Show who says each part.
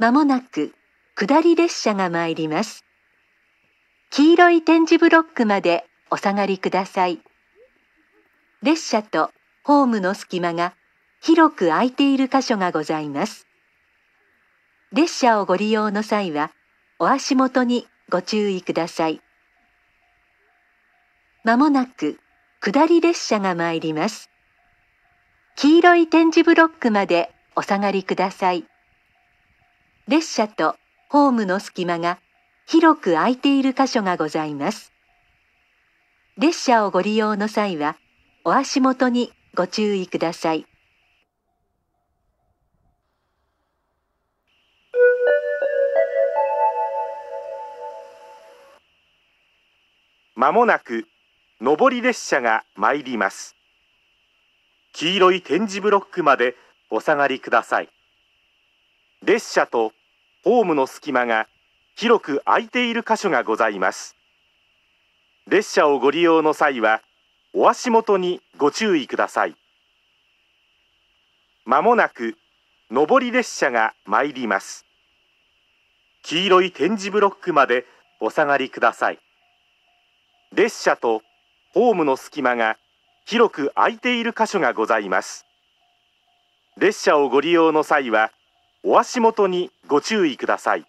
Speaker 1: まもなく下り列車が参ります。黄色い点字ブロックまでお下がりください。列車とホームの隙間が広く空いている箇所がございます。列車をご利用の際は、お足元にご注意ください。まもなく下り列車が参ります。黄色い点字ブロックまでお下がりください。列車とホームの隙間が広く空いている箇所がございます。列車をご利用の際は、お足元にご注意ください。
Speaker 2: まもなく上り列車が参ります。黄色い点字ブロックまでお下がりください。列車とホームの隙間が広く空いている箇所がございます列車をご利用の際はお足元にご注意くださいまもなく上り列車が参ります黄色い点字ブロックまでお下がりください列車とホームの隙間が広く空いている箇所がございます列車をご利用の際はお足元にご注意ください